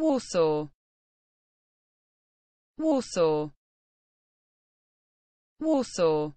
Warsaw Warsaw Warsaw